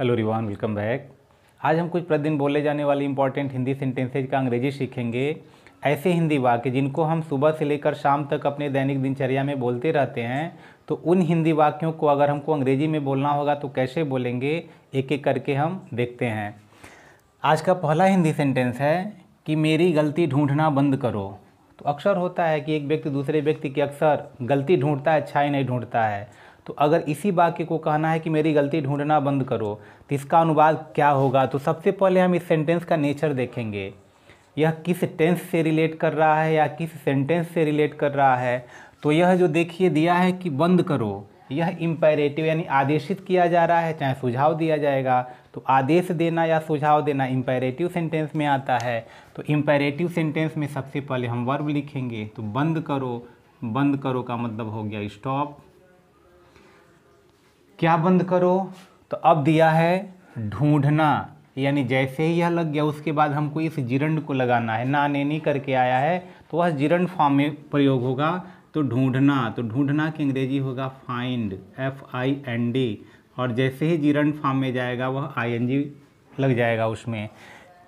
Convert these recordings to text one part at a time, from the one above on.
hello रिवान welcome back आज हम कुछ प्रतिदिन बोले जाने वाले इंपॉर्टेंट हिंदी सेंटेंसेज का अंग्रेजी सीखेंगे ऐसे हिंदी वाक्य जिनको हम सुबह से लेकर शाम तक अपने दैनिक दिनचर्या में बोलते रहते हैं तो उन हिंदी वाक्यों को अगर हमको अंग्रेजी में बोलना होगा तो कैसे बोलेंगे एक एक करके हम देखते हैं आज का पहला हिंदी सेंटेंस है कि मेरी गलती ढूंढना बंद करो तो अक्सर होता है कि एक व्यक्ति दूसरे व्यक्ति की अक्सर गलती ढूंढता है अच्छाई नहीं ढूंढता है तो अगर इसी वाक्य को कहना है कि मेरी गलती ढूंढना बंद करो तो इसका अनुवाद क्या होगा तो सबसे पहले हम इस सेंटेंस का नेचर देखेंगे यह किस टेंस से रिलेट कर रहा है या किस सेंटेंस से रिलेट कर रहा है तो यह जो देखिए दिया है कि बंद करो यह इम्पेरेटिव यानी आदेशित किया जा रहा है चाहे सुझाव दिया जाएगा तो आदेश देना या सुझाव देना इम्पेरेटिव सेंटेंस में आता है तो इम्पेरेटिव सेंटेंस में सबसे पहले हम वर्ब लिखेंगे तो बंद करो बंद करो का मतलब हो गया स्टॉप क्या बंद करो तो अब दिया है ढूंढना यानी जैसे ही यह लग गया उसके बाद हमको इस जिरंड को लगाना है ना नैनी करके आया है तो वह जिरंड फॉर्म में प्रयोग होगा तो ढूंढना तो ढूंढना की अंग्रेजी होगा find F I N D और जैसे ही जिरंड फॉर्म में जाएगा वह आई एन जी लग जाएगा उसमें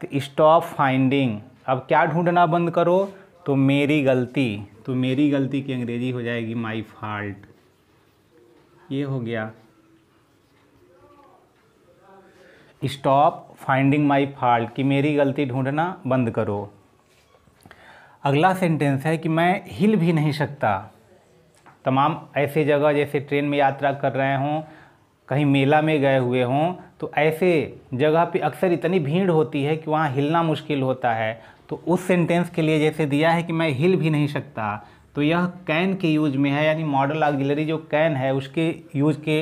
तो स्टॉप फाइंडिंग अब क्या ढूंढना बंद करो तो मेरी गलती तो मेरी गलती की अंग्रेजी हो जाएगी माई फॉल्ट ये हो गया स्टॉप फाइंडिंग माई फॉल्ट कि मेरी गलती ढूंढना बंद करो अगला सेंटेंस है कि मैं हिल भी नहीं सकता तमाम ऐसे जगह जैसे ट्रेन में यात्रा कर रहे हों कहीं मेला में गए हुए हों तो ऐसे जगह पे अक्सर इतनी भीड़ होती है कि वहाँ हिलना मुश्किल होता है तो उस सेंटेंस के लिए जैसे दिया है कि मैं हिल भी नहीं सकता तो यह कैन के यूज में है यानी मॉडल ऑक्जिलरी जो कैन है उसके यूज के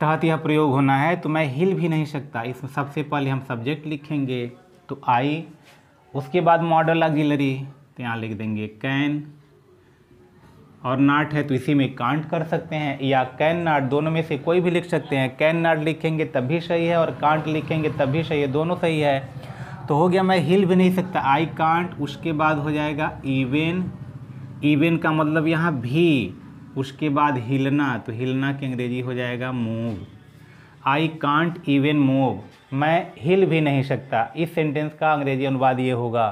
तहत यह प्रयोग होना है तो मैं हिल भी नहीं सकता इसमें सबसे पहले हम सब्जेक्ट लिखेंगे तो आई उसके बाद मॉडल ऑग्जिलरी तो यहाँ लिख देंगे कैन और नाट है तो इसी में कांट कर सकते हैं या कैन नाट दोनों में से कोई भी लिख सकते हैं कैन नाट लिखेंगे तब भी सही है और कांट लिखेंगे तब भी सही है दोनों सही है तो हो गया मैं हिल भी नहीं सकता आई कांट उसके बाद हो जाएगा इवेन इवेन का मतलब यहाँ भी उसके बाद हिलना तो हिलना की अंग्रेजी हो जाएगा move I can't even move मैं हिल भी नहीं सकता इस सेंटेंस का अंग्रेजी अनुवाद ये होगा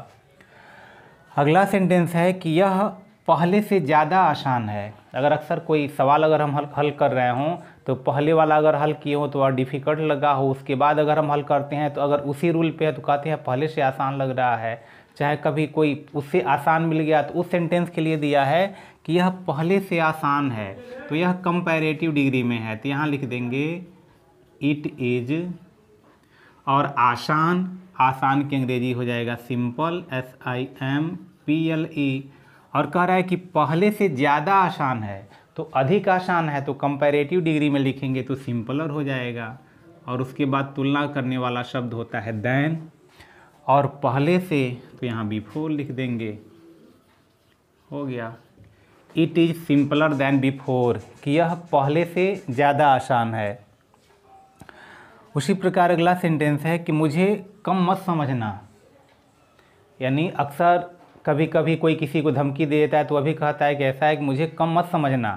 अगला सेंटेंस है कि यह पहले से ज़्यादा आसान है अगर अक्सर कोई सवाल अगर हम हल हल कर रहे हों तो पहले वाला अगर हल किए हो तो और डिफ़िकल्ट लगा हो उसके बाद अगर हम हल करते हैं तो अगर उसी रूल पे है तो कहते हैं पहले से आसान लग रहा है चाहे कभी कोई उससे आसान मिल गया तो उस सेंटेंस के लिए दिया है कि यह पहले से आसान है तो यह कंपैरेटिव डिग्री में है तो यहाँ लिख देंगे इट इज और आसान आसान की अंग्रेजी हो जाएगा simple S I M P L E और कह रहा है कि पहले से ज़्यादा आसान है तो अधिक आसान है तो कंपैरेटिव डिग्री में लिखेंगे तो सिंपलर हो जाएगा और उसके बाद तुलना करने वाला शब्द होता है दैन और पहले से तो यहाँ बिफोर लिख देंगे हो गया it is simpler than before कि यह पहले से ज़्यादा आसान है उसी प्रकार अगला सेंटेंस है कि मुझे कम मत समझना यानी अक्सर कभी कभी कोई किसी को धमकी दे देता है तो अभी कहता है कि ऐसा है कि मुझे कम मत समझना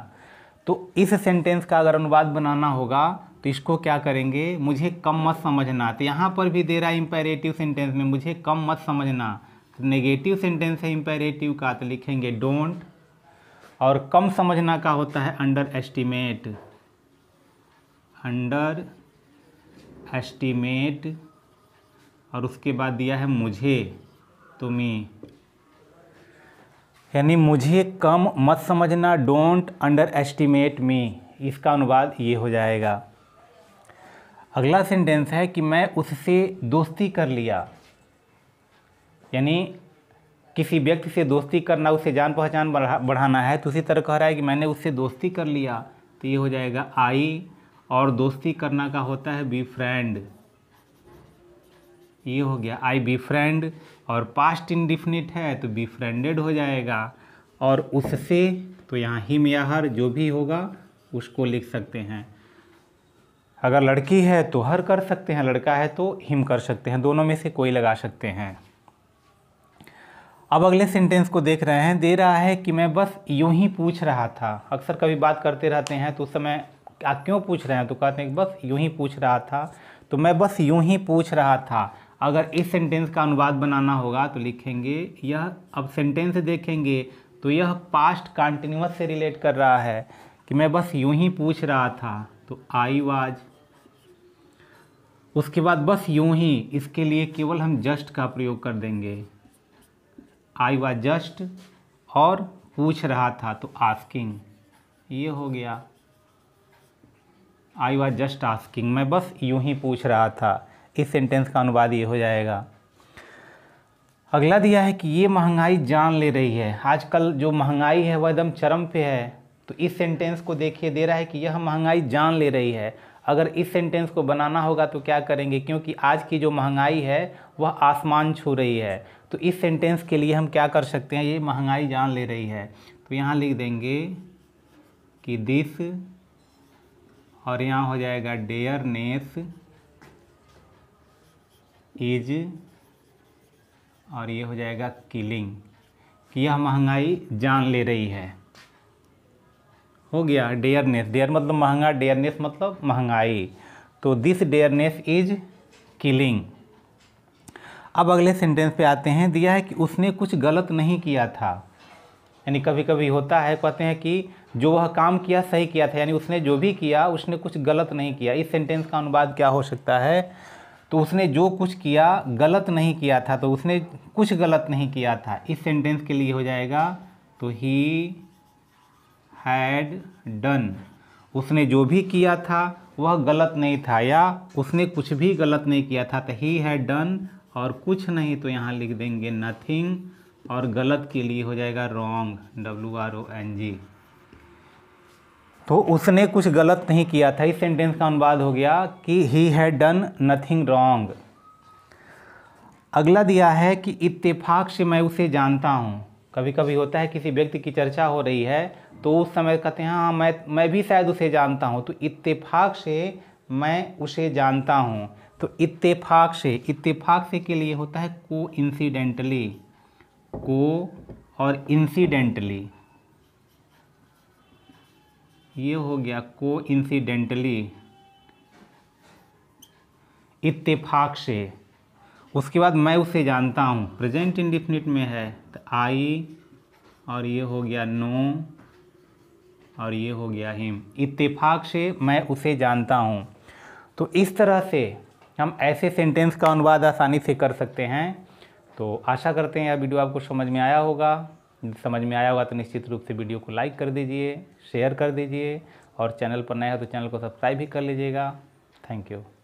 तो इस सेंटेंस का अगर अनुवाद बनाना होगा तो इसको क्या करेंगे मुझे कम मत समझना तो यहाँ पर भी दे रहा है इम्पेरेटिव सेंटेंस में मुझे कम मत समझना तो नेगेटिव सेंटेंस है इम्पेरेटिव का तो लिखेंगे डोंट और कम समझना का होता है अंडर एस्टिमेट अंडर एस्टिमेट और उसके बाद दिया है मुझे तुम्हें यानी मुझे कम मत समझना डोंट अंडर एस्टिमेट मी इसका अनुवाद ये हो जाएगा अगला सेंटेंस है कि मैं उससे दोस्ती कर लिया यानी किसी व्यक्ति से दोस्ती करना उससे जान पहचान बढ़ा बढ़ाना है तो उसी तरह कह रहा है कि मैंने उससे दोस्ती कर लिया तो ये हो जाएगा आई और दोस्ती करना का होता है बी फ्रेंड ये हो गया आई बी फ्रेंड और पास्ट इनडिफिनिट है तो बी फ्रेंडेड हो जाएगा और उससे तो यहाँ हिम या हर जो भी होगा उसको लिख सकते हैं अगर लड़की है तो हर कर सकते हैं लड़का है तो हिम कर सकते हैं दोनों में से कोई लगा सकते हैं अब अगले सेंटेंस को देख रहे हैं दे रहा है कि मैं बस यूं ही पूछ रहा था अक्सर कभी बात करते रहते हैं तो उस समय आप क्यों पूछ रहे हैं तो कहते हैं बस यूं ही पूछ रहा था तो मैं बस यूं ही पूछ रहा था अगर इस सेंटेंस का अनुवाद बनाना होगा तो लिखेंगे यह अब सेंटेंस देखेंगे तो यह पास्ट कॉन्टिन्यूस से रिलेट कर रहा है कि मैं बस यूं ही पूछ रहा था तो आई वाज उसके बाद बस यूं ही इसके लिए केवल हम जस्ट का प्रयोग कर देंगे आई वॉज जस्ट और पूछ रहा था तो आस्किंग ये हो गया आई वॉज जस्ट आस्किंग मैं बस यूं ही पूछ रहा था इस सेंटेंस का अनुवाद ये हो जाएगा अगला दिया है कि ये महंगाई जान ले रही है आजकल जो महंगाई है वह एकदम चरम पे है तो इस सेंटेंस को देखिए दे रहा है कि यह महंगाई जान ले रही है अगर इस सेंटेंस को बनाना होगा तो क्या करेंगे क्योंकि आज की जो महंगाई है वह आसमान छू रही है तो इस सेंटेंस के लिए हम क्या कर सकते हैं ये महंगाई जान ले रही है तो यहाँ लिख देंगे कि दिस और यहाँ हो जाएगा डेयरनेस इज और ये हो जाएगा किलिंग कि यह महंगाई जान ले रही है हो गया डेयरनेस डेयर मतलब महंगा डेयरनेस मतलब महंगाई तो दिस डेयरनेस इज किलिंग अब अगले सेंटेंस पे आते हैं दिया है कि उसने कुछ गलत नहीं किया था यानी कभी कभी होता है कहते हैं कि जो वह काम किया सही किया था यानी उसने जो भी किया उसने कुछ गलत नहीं किया इस सेंटेंस का अनुवाद क्या हो सकता है तो उसने जो कुछ किया गलत नहीं किया था तो उसने कुछ गलत नहीं किया था इस सेंटेंस के लिए हो जाएगा तो ही हैड डन उसने जो भी किया था वह गलत नहीं था या उसने कुछ भी गलत नहीं किया था तो ही हैड डन और कुछ नहीं तो यहाँ लिख देंगे नथिंग और गलत के लिए हो जाएगा wrong W R O N G तो उसने कुछ गलत नहीं किया था इस सेंटेंस का अनुवाद हो गया कि he had done nothing wrong अगला दिया है कि इत्तेफाक से मैं उसे जानता हूँ कभी कभी होता है किसी व्यक्ति की चर्चा हो रही है तो उस समय कहते हैं हाँ मैं मैं भी शायद उसे जानता हूँ तो इत्तेफाक से मैं उसे जानता हूँ तो इत्तेफाक से इत्तेफाक से के लिए होता है को इंसिडेंटली को और इंसिडेंटली ये हो गया को इंसिडेंटली इत्तेफाक से उसके बाद मैं उसे जानता हूँ प्रेजेंट इंडिफिनिट में है तो आई और ये हो गया नो और ये हो गया हिम इत्तेफाक से मैं उसे जानता हूँ तो इस तरह से हम ऐसे सेंटेंस का अनुवाद आसानी से कर सकते हैं तो आशा करते हैं यह वीडियो आपको समझ में आया होगा समझ में आया होगा तो निश्चित रूप से वीडियो को लाइक कर दीजिए शेयर कर दीजिए और चैनल पर नया हो तो चैनल को सब्सक्राइब भी कर लीजिएगा थैंक यू